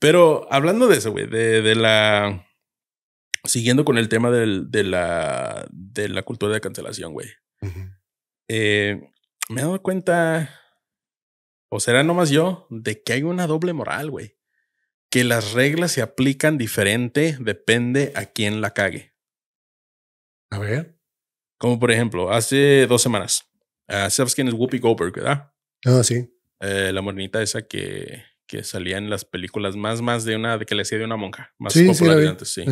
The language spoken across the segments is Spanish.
Pero hablando de eso, güey, de, de, la. Siguiendo con el tema del, de, la, de la cultura de cancelación, güey. Eh, me he dado cuenta, o será nomás yo, de que hay una doble moral, güey. Que las reglas se aplican diferente depende a quién la cague. A ver. Como por ejemplo, hace dos semanas. Ah, ¿Sabes quién es Whoopi Goldberg, verdad? Ah, sí. Eh, la morenita esa que que salía en las películas más, más de una, de que le hacía de una monja, más popular de antes, sí.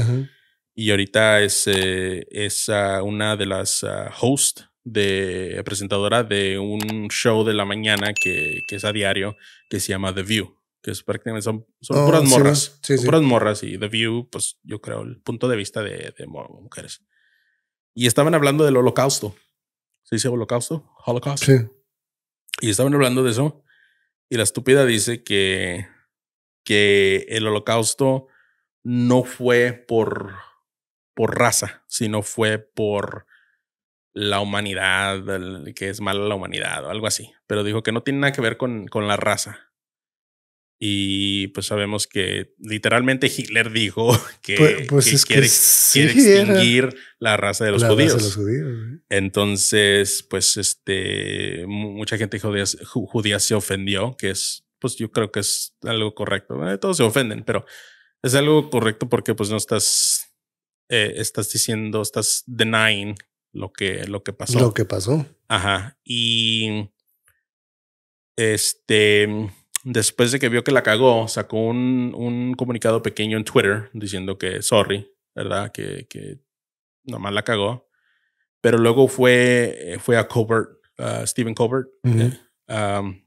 Y ahorita es, eh, es ah, una de las ah, host hosts de presentadora de un show de la mañana que, que, es a diario, que se llama The View, que es prácticamente son, oh, puras morras, sí, son puras morras y The View, pues yo creo el punto de vista de, mujeres. Y estaban hablando del holocausto. ¿Se dice holocausto? Holocausto. Y estaban hablando de eso. Y la estúpida dice que, que el holocausto no fue por, por raza, sino fue por la humanidad, que es mala la humanidad o algo así. Pero dijo que no tiene nada que ver con la raza. Y pues sabemos que literalmente Hitler dijo pues, pues que, quiere, extinguir la raza de los judíos. Entonces, pues este, mucha gente judía, se ofendió, que es, pues yo creo que es algo correcto. Todos se ofenden, pero es algo correcto porque pues no estás, eh, estás diciendo, estás denying lo que, lo que pasó. Lo que pasó. Ajá. Y este después de que vio que la cagó, sacó un, comunicado pequeño en Twitter diciendo que sorry, ¿verdad? Que, que nomás la cagó. Pero luego fue, eh, fue a Colbert, Steven Stephen Colbert. Eh,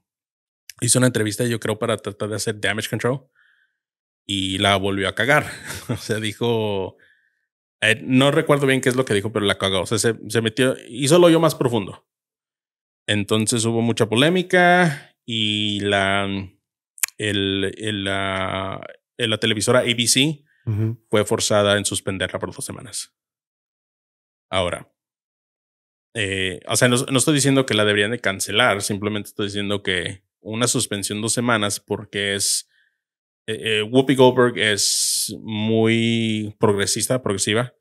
hizo una entrevista, yo creo, para tratar de hacer damage control. Y la volvió a cagar. o sea, dijo... Eh, no recuerdo bien qué es lo que dijo, pero la cagó. O sea, se, se metió, hizo lo yo más profundo. Entonces hubo mucha polémica y la el, la, ah, la, televisora ABC fue forzada en suspenderla por dos semanas. Ahora, eh, o sea, no, estoy diciendo que la deberían de cancelar, simplemente estoy diciendo que una suspensión dos semanas porque es... Eh, eh, Whoopi Goldberg es muy progresista, progresiva,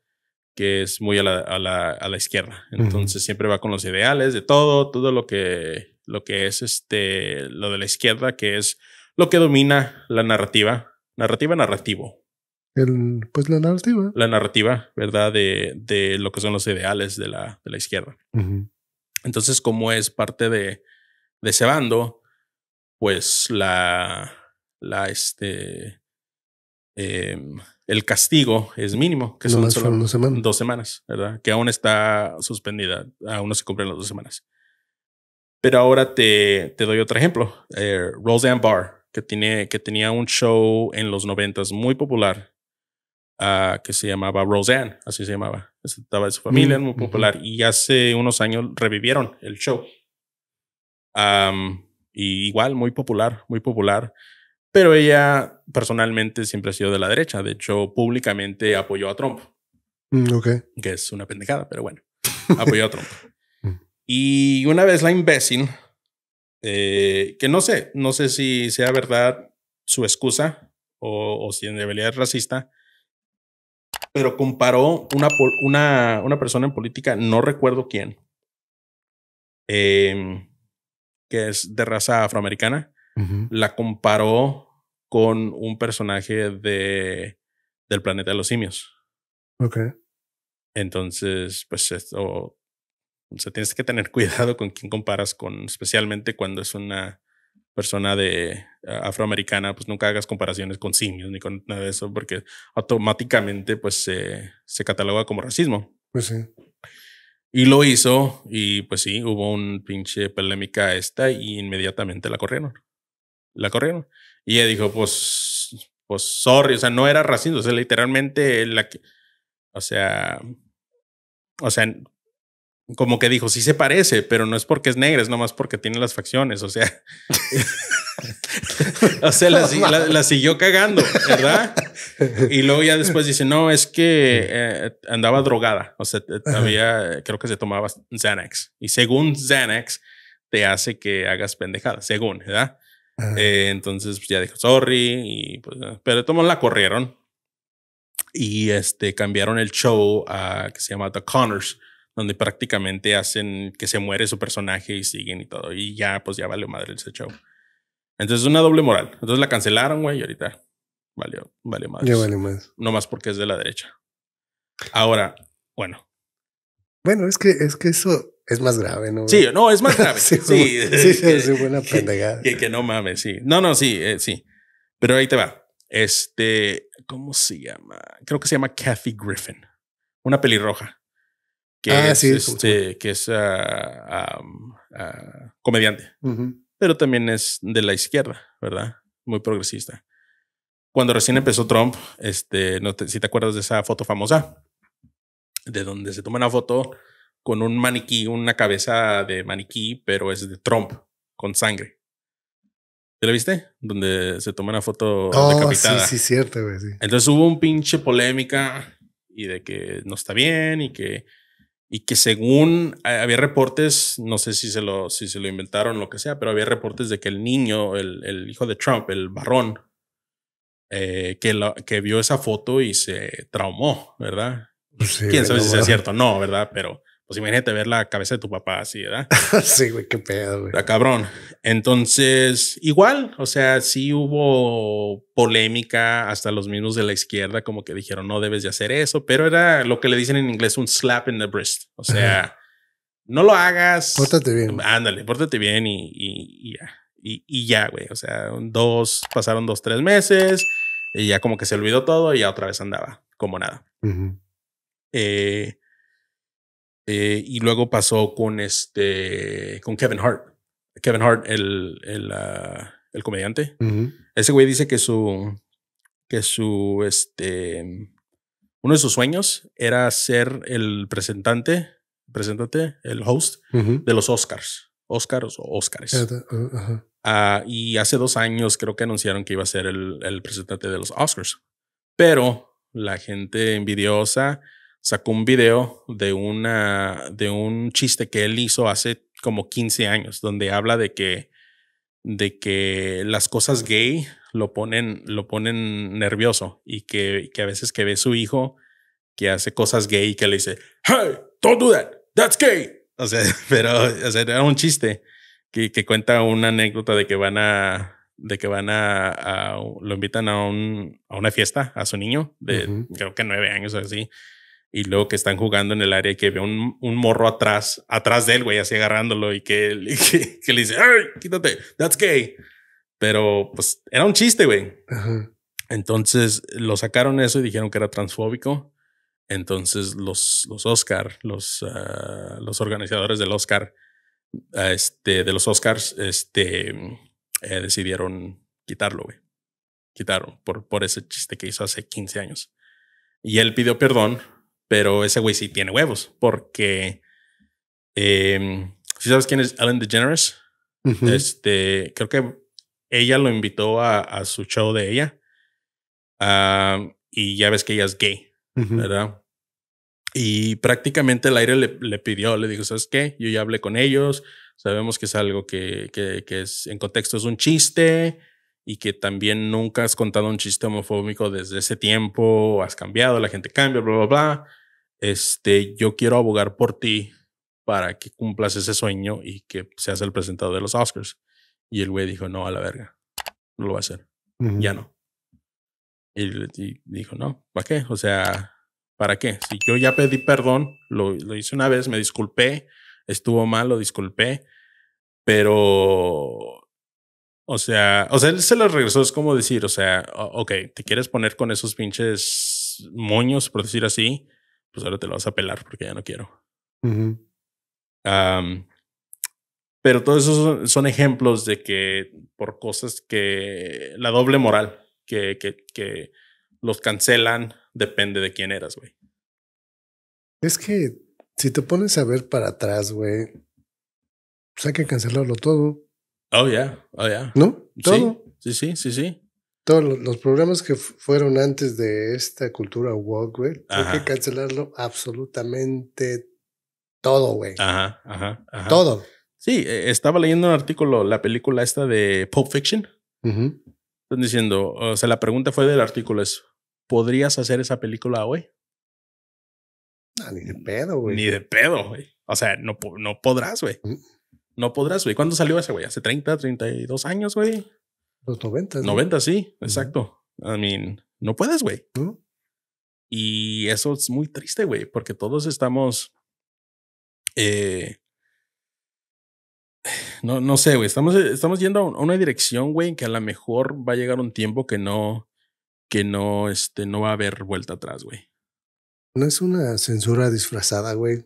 que es muy a la, a la, a la izquierda. Entonces siempre va con los ideales de todo, todo lo que, lo que es este, lo de la izquierda, que es lo que domina la narrativa, narrativa, narrativo. pues la narrativa. La narrativa, ¿verdad? De, lo que son los ideales de la, de la izquierda. Entonces, como es parte de, de ese bando, pues la, la, este, em, el castigo es mínimo, que son, solo dos, semanas. ¿verdad? Que aún está suspendida, aún no se cumplen las dos semanas. Pero ahora te, te doy otro ejemplo. Eh, Roseanne Barr, que, tiene, que tenía un show en los noventas muy popular ah, que se llamaba Roseanne, así se llamaba. Estaba de su familia, mm, muy popular. Y hace unos años revivieron el show. igual, muy popular, muy popular. Pero ella personalmente siempre ha sido de la derecha. De hecho, públicamente apoyó a Trump. Mm, que es una pendejada, pero bueno. Apoyó a Trump. Mm. Y una vez la imbécil eh, que no sé, no sé si sea verdad su excusa o, si en realidad es racista, pero comparó una, una, una persona en política, no recuerdo quién, em, que es de raza afroamericana, la comparó con un personaje de, del planeta de los simios. Ok. Entonces, pues esto o sea, tienes que tener cuidado con quién comparas con, especialmente cuando es una persona de afroamericana, pues nunca hagas comparaciones con simios ni con nada de eso, porque automáticamente pues se cataloga como racismo. Pues sí. Y lo hizo y pues sí, hubo un pinche polémica esta y inmediatamente la corrieron. La corrieron. Y ella dijo, pues, pues, sorry, o sea, no era racismo, o sea, literalmente la que, o sea, o sea, como que dijo, sí se parece, pero no es porque es negra, es nomás porque tiene las facciones, o sea. o sea, la, siguió cagando, ¿verdad? Y luego ya después dice, no, es que eh, andaba drogada, o sea, había, creo que se tomaba Xanax. Y según Xanax, te hace que hagas pendejadas, según, ¿verdad? Eh, entonces pues, ya dijo, sorry, y, pues, ah, pero todos la corrieron. Y este, cambiaron el show a que se llama The Connors donde prácticamente hacen que se muere su personaje y siguen y todo. Y ya, pues ya valió madre ese show. Entonces es una doble moral. Entonces la cancelaron, güey, y ahorita valió, valió vale más. No más porque es de la derecha. Ahora, bueno. Bueno, es que, es que eso es más grave, ¿no? Sí, no, es más grave. sí, sí, sí, es buena pendejada. Que, que, no mames, sí. No, no, sí, eh, sí. Pero ahí te va. Este, ¿cómo se llama? Creo que se llama Kathy Griffin. Una pelirroja que ah, es, este, que es ah, ah, comediante, pero también es de la izquierda, ¿verdad? Muy progresista. Cuando recién empezó Trump, este, no si te acuerdas de esa foto famosa, de donde se toma una foto con un maniquí, una cabeza de maniquí, pero es de Trump, con sangre. ¿Te la viste? Donde se toma una foto oh, decapitada. Sí, sí, cierto, güey. Entonces hubo un pinche polémica y de que no está bien y que y que según eh, había reportes, no sé si se lo, si se lo inventaron, lo que sea, pero había reportes de que el niño, el, el hijo de Trump, el varón eh, que, la que vio esa foto y se traumó, ¿verdad? Quién sabe si es cierto, no, ¿verdad? Pero pues imagínate ver la cabeza de tu papá así, ¿verdad? sí, güey, qué pedo, güey. La cabrón. Entonces, igual, o sea, sí hubo polémica, hasta los mismos de la izquierda como que dijeron, no debes de hacer eso, pero era lo que le dicen en inglés un slap in the breast, o sea, no lo hagas. Pórtate bien. Ándale, pórtate bien y, y, ya. Y, güey. O sea, dos, pasaron dos, tres meses y ya como que se olvidó todo y ya otra vez andaba como nada. eh, eh, y luego pasó con este, con Kevin Hart. Kevin Hart, el, ah, comediante. Ese güey dice que su, que su, este, uno de sus sueños era ser el presentante, el host de los Oscars. Oscars o Oscars. Ah, ah, y hace dos años creo que anunciaron que iba a ser el, el presentante de los Oscars. Pero la gente envidiosa sacó un video de, una, de un chiste que él hizo hace como 15 años, donde habla de que, de que las cosas gay lo ponen, lo ponen nervioso y que, que a veces que ve su hijo que hace cosas gay y que le dice, hey, don't do that, that's gay. O sea, pero era un chiste que, cuenta una anécdota de que van a, de que van a, lo invitan a, un, a una fiesta a su niño de creo que nueve años o así y luego que están jugando en el área y que ve un, morro atrás, atrás de él, güey, así agarrándolo y que, le dice, ¡ay, quítate! ¡That's gay! Pero pues era un chiste, güey. Entonces lo sacaron eso y dijeron que era transfóbico. Entonces los, los Oscar, los, ah, los organizadores del Oscar, ah, este, de los Oscars, este, eh, decidieron quitarlo, güey. Quitaron por, por ese chiste que hizo hace 15 años. Y él pidió perdón pero ese güey sí tiene huevos, porque em, si sabes quién es Ellen DeGeneres, este, creo que ella lo invitó a, a su show de ella. y ya ves que ella es gay, ¿verdad? Y prácticamente el aire le, le, pidió, le dijo, ¿sabes qué? Yo ya hablé con ellos, sabemos que es algo que, que, que es, en contexto es un chiste y que también nunca has contado un chiste homofóbico desde ese tiempo, has cambiado, la gente cambia, bla, bla, bla este, yo quiero abogar por ti para que cumplas ese sueño y que seas el presentador de los Oscars. Y el güey dijo, no, a la verga, no lo va a hacer, ya no. Y, dijo, no, ¿para qué? O sea, ¿para qué? Si yo ya pedí perdón, lo, lo hice una vez, me disculpé, estuvo mal, lo disculpé, pero o sea, o sea, él se lo regresó, es como decir, o sea, ok, te quieres poner con esos pinches moños, por decir así, pues ahora te lo vas a pelar porque ya no quiero. pero todos esos son, ejemplos de que por cosas que la doble moral, que, que, los cancelan, depende de quién eras, güey. Es que si te pones a ver para atrás, güey, pues hay que cancelarlo todo. Oh, ya, yeah. oh, ya. Yeah. ¿No? Todo. sí, sí, sí. sí todos los programas que fueron antes de esta cultura woke, güey, hay que cancelarlo absolutamente todo, güey. Ajá, ajá, Todo. Sí, e, estaba leyendo un artículo, la película esta de Pulp Fiction. Están diciendo, o sea, la pregunta fue del artículo es, ¿podrías hacer esa película güey. Ah, ni de pedo, güey. Ni de pedo, güey. O sea, no, no podrás, güey. Mm. No podrás, güey. ¿Cuándo salió ese, güey? ¿Hace 30, 32 años, güey? Los 90. noventa sí, exacto. I mean, no puedes, güey. Y eso es muy triste, güey, porque todos estamos. Eh, no, no sé, güey. Estamos, estamos yendo a una dirección, güey, en que a lo mejor va a llegar un tiempo que no. Que no, este, no va a haber vuelta atrás, güey. No es una censura disfrazada, güey.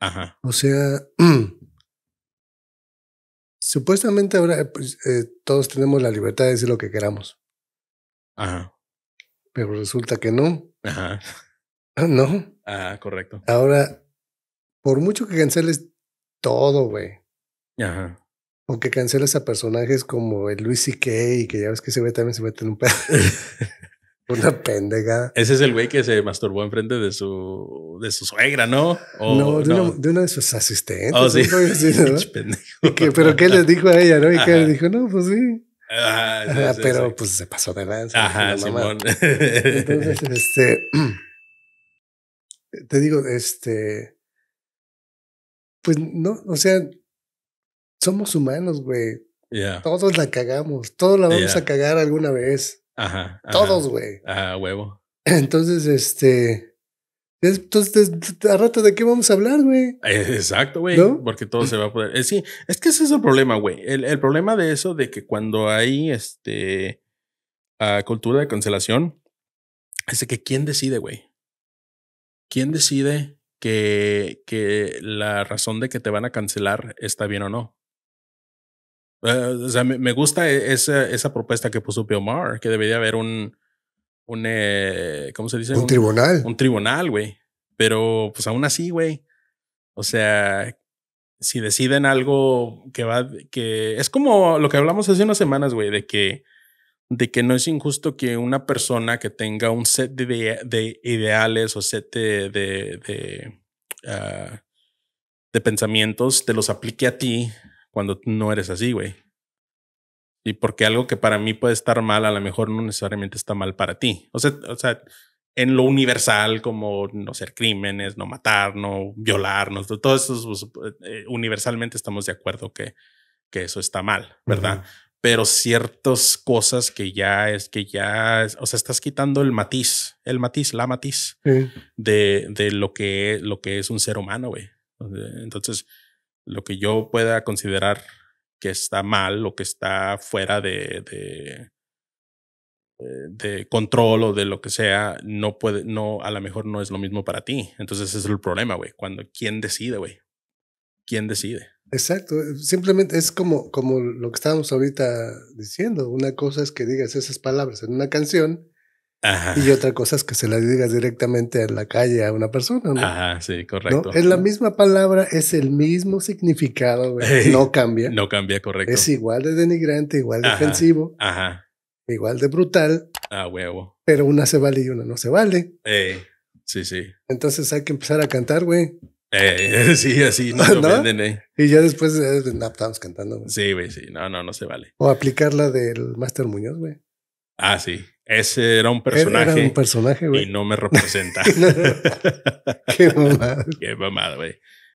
Ajá. O sea, Supuestamente ahora pues, eh, todos tenemos la libertad de decir lo que queramos. Ajá. Pero resulta que no. Ajá. Ah, no. Ah, correcto. Ahora, por mucho que canceles todo, güey. Ajá. O que canceles a personajes como el Luis C.K. y que ya ves que se ve también se a en un pedo. Una pendeja. Ese es el güey que se masturbó enfrente de su, de su suegra, ¿no? O, no, de, Una, de, sus asistentes. Oh, sí. Que, pero ¿qué le dijo a ella, no? Y que le dijo, no, pues sí. pero pues se pasó de lanza. Ajá, Simón. Entonces, este. Te digo, este. Pues no, o sea, somos humanos, güey. Todos la cagamos, todos la vamos a cagar alguna vez. Ajá. Todos, güey. Ah, huevo. Entonces, este. Entonces, pues, a rato, ¿de qué vamos a hablar, güey? Eh, exacto, güey. Porque todo se va a poder. Eh, sí, es que ese es el problema, güey. El, problema de eso, de que cuando hay este ah, cultura de cancelación, es de que quién decide, güey. ¿Quién decide que, que la razón de que te van a cancelar está bien o no? Eh, o sea, me, gusta e, esa, propuesta que puso Omar, que debería haber un, un eh, ¿cómo se dice? Un, tribunal. Un tribunal, güey. Pero pues aún así, güey. O sea, si deciden algo que va, que es como lo que hablamos hace unas semanas, güey, de que, de que no es injusto que una persona que tenga un set de, de, ideales o set de, de, de ah, pensamientos te los aplique a ti cuando no eres así, güey. Y porque algo que para mí puede estar mal, a lo mejor no necesariamente está mal para ti. O sea, o sea en lo universal, como no ser crímenes, no matar, no violarnos, todo eso pues, eh, universalmente estamos de acuerdo que, que eso está mal, ¿verdad? Pero ciertas cosas que ya es que ya, o sea, estás quitando el matiz, el matiz, la matiz de, de, lo, que, lo que es un ser humano, güey. Entonces, lo que yo pueda considerar que está mal o que está fuera de, eh, de, control o de lo que sea, no puede, no, a lo mejor no es lo mismo para ti. Entonces ese es el problema, güey. Cuando, ¿quién decide, güey? ¿Quién decide? Exacto, eh, simplemente es como, como lo que estábamos ahorita diciendo. Una cosa es que digas esas palabras en una canción y otra cosa es que se la digas directamente en la calle a una persona, ¿no? Ajá, sí, correcto. Es la misma palabra, es el mismo significado, güey. No cambia. No cambia, correcto. Es igual de denigrante, igual de ofensivo. Ajá. Igual de brutal. Ah, huevo. Pero una se vale y una no se vale. Eh, Sí, sí. Entonces hay que empezar a cantar, güey. sí, así no, Venden, eh. Y ya después eh, estamos cantando. güey. Sí, güey, sí. No, no, no se vale. O aplicar la del Master Muñoz, güey. Ah, sí. Ese era un personaje. un personaje, Y no me representa. Qué mamada. Qué mamada, güey.